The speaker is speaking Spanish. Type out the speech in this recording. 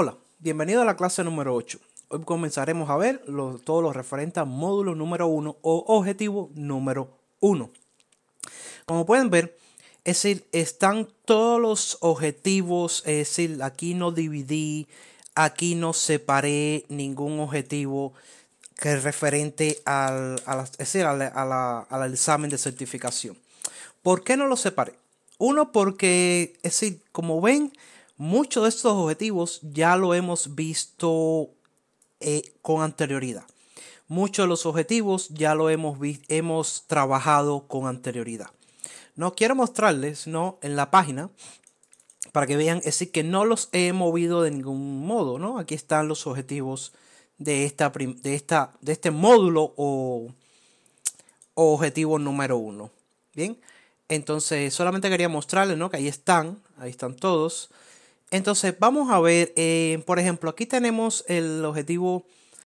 Hola, bienvenido a la clase número 8. Hoy comenzaremos a ver todos los referentes al módulo número 1 o objetivo número 1. Como pueden ver, es decir, están todos los objetivos, es decir, aquí no dividí, aquí no separé ningún objetivo que es referente al, al examen de certificación. ¿Por qué no lo separé? Uno, porque, es decir, como ven, Muchos de estos objetivos ya lo hemos visto eh, con anterioridad. Muchos de los objetivos ya lo hemos, hemos trabajado con anterioridad. No quiero mostrarles, ¿no? En la página, para que vean, es decir, que no los he movido de ningún modo, Aquí están los objetivos de, esta, de, este módulo o, objetivo número uno. Bien, entonces solamente quería mostrarles, Que ahí están, ahí están todos. Entonces vamos a ver, eh, por ejemplo, aquí tenemos el objetivo